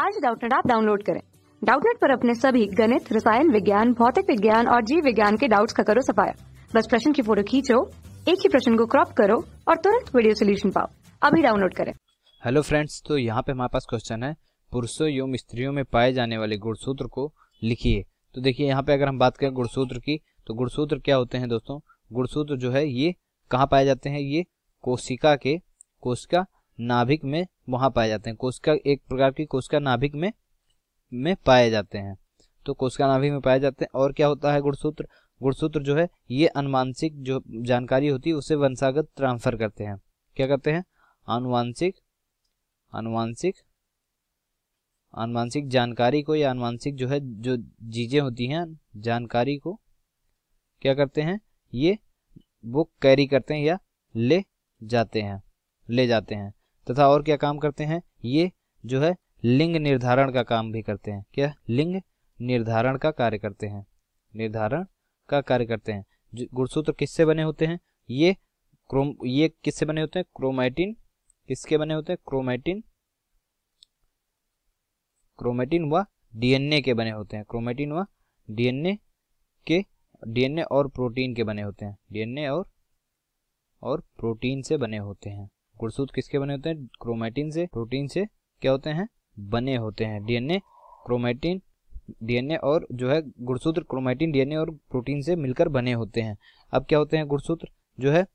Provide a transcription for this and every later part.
आज डाउटनेट आप डाउनलोड करें डाउटनेट पर अपने सभी गणित रसायन विज्ञान भौतिक विज्ञान और जीव विज्ञान के डाउट्स का करो सफाया बस प्रश्न की फोटो खींचो एक ही प्रश्न को क्रॉप करो और तुरंत वीडियो सोल्यूशन पाओ अभी डाउनलोड करें हेलो फ्रेंड्स तो यहाँ पे हमारे पास क्वेश्चन है पुरुषों एवं स्त्रियों में पाए जाने वाले गुणसूत्र को लिखिए तो देखिए यहाँ पे अगर हम बात करें गुणसूत्र की तो गुणसूत्र क्या होते हैं दोस्तों गुणसूत्र जो है ये कहाँ पाए जाते हैं ये कोशिका के कोशिका नाभिक में वहां पाए जाते हैं कोशिका एक प्रकार की कोशिका नाभिक में में पाए जाते हैं तो कोशिका नाभिक में पाए जाते हैं और क्या होता है गुणसूत्र गुणसूत्र जो है ये अनुवांशिक जो जानकारी होती है उसे वंशागत ट्रांसफर करते हैं क्या करते हैं अनुवांशिक अनुवांशिक अनुवांशिक जानकारी को या अनुवांशिक जो है जो चीजें होती हैं जानकारी को क्या करते हैं ये वो कैरी करते हैं या ले जाते हैं ले जाते हैं तथा और क्या काम करते हैं ये जो है लिंग निर्धारण का काम भी करते हैं क्या लिंग निर्धारण का कार्य करते हैं निर्धारण का कार्य करते हैं गुणसूत्र किससे बने होते हैं ये क्रोम ये किससे बने होते हैं क्रोमैटिन किसके बने होते हैं क्रोमैटिन क्रोमैटिन व डीएनए के बने होते हैं क्रोमैटिन व डीएनए के डीएनए और प्रोटीन के बने होते हैं डीएनए और और प्रोटीन से बने होते हैं गुड़सूत्र किसके बने होते हैं क्रोमेटिन से प्रोटीन से क्या होते हैं बने होते हैं डीएनए क्रोमेटिन डीएनए और जो है गुड़सूत्र क्रोमेटिन डीएनए और प्रोटीन से मिलकर बने होते हैं अब क्या होते हैं गुड़सूत्र जो है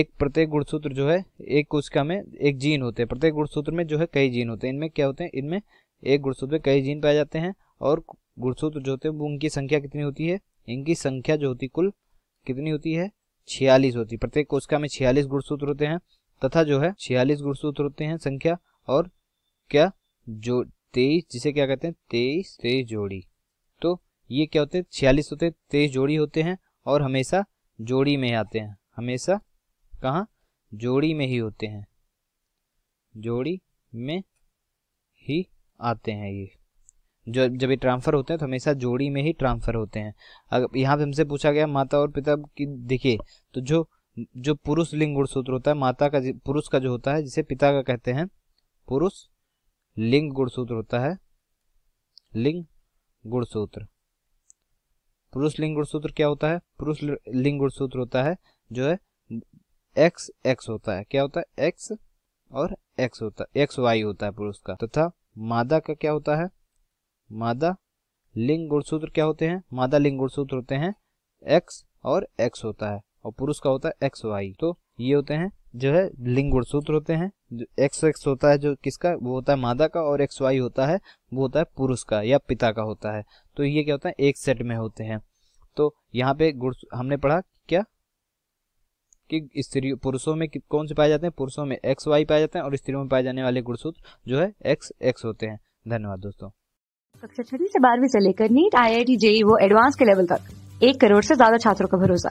एक प्रत्येक गुड़सूत्र जो है एक कोशिका में एक जीन होते हैं प्रत्येक गुड़सूत्र में जो है कई जीन होते हैं इनमें क्या होते हैं इनमें एक गुड़सूत्र में कई जीन पाए जाते हैं और गुड़सूत्र जो होते हैं वो उनकी संख्या कितनी होती है इनकी संख्या जो होती कुल कितनी होती है छियालीस होती है प्रत्येक कोशिका में छियालीस गुड़सूत्र होते हैं तथा जो है छियालीस गुणसूत्र होते हैं संख्या और क्या जो तेईस जिसे क्या कहते हैं तेईस तेईस जोड़ी तो ये क्या होते हैं छियालीस होते हैं तेईस जोड़ी होते हैं और हमेशा जोड़ी में आते हैं हमेशा कहाँ जोड़ी में ही होते हैं जोड़ी में ही आते हैं ये जो जब ये ट्रांसफर होते हैं तो हमेशा जोड़ी में ही ट्रांसफर होते हैं अगर यहाँ पे हमसे पूछा गया माता और पिता की देखिए तो जो जो पुरुष लिंग गुणसूत्र होता है माता का पुरुष का जो होता है जिसे पिता का कहते हैं पुरुष लिंग गुणसूत्र होता है लिंग गुणसूत्र पुरुष लिंग गुणसूत्र क्या होता है पुरुष लिंग गुणसूत्र होता है जो है एक्स एक्स होता है क्या होता है एक्स और एक्स होता है एक्स वाई होता है पुरुष का तथा मादा का क्या होता है मादा लिंग गुणसूत्र क्या होते हैं मादा लिंग गुणसूत्र होते हैं एक्स और एक्स होता है और पुरुष का होता है एक्स वाई तो ये होते हैं जो है लिंग गुणसूत्र होते हैं जो एक्स एक्स होता है जो किसका वो होता है मादा का और एक्स वाई होता है वो होता है पुरुष का या पिता का होता है तो ये क्या होता है एक सेट में होते हैं तो यहाँ पे गुण हमने पढ़ा क्या कि स्त्री पुरुषों में कौन से पाए जाते हैं पुरुषों में एक्स वाई पाए जाते हैं और स्त्रियों में पाए जाने वाले गुणसूत्र जो है एक्स एक्स होते हैं धन्यवाद दोस्तों कक्षा छठी से बारहवीं से लेकर NEET I I T JEE वो एडवांस के लेवल तक एक करोड़ से ज्यादा छात्रों का भरोसा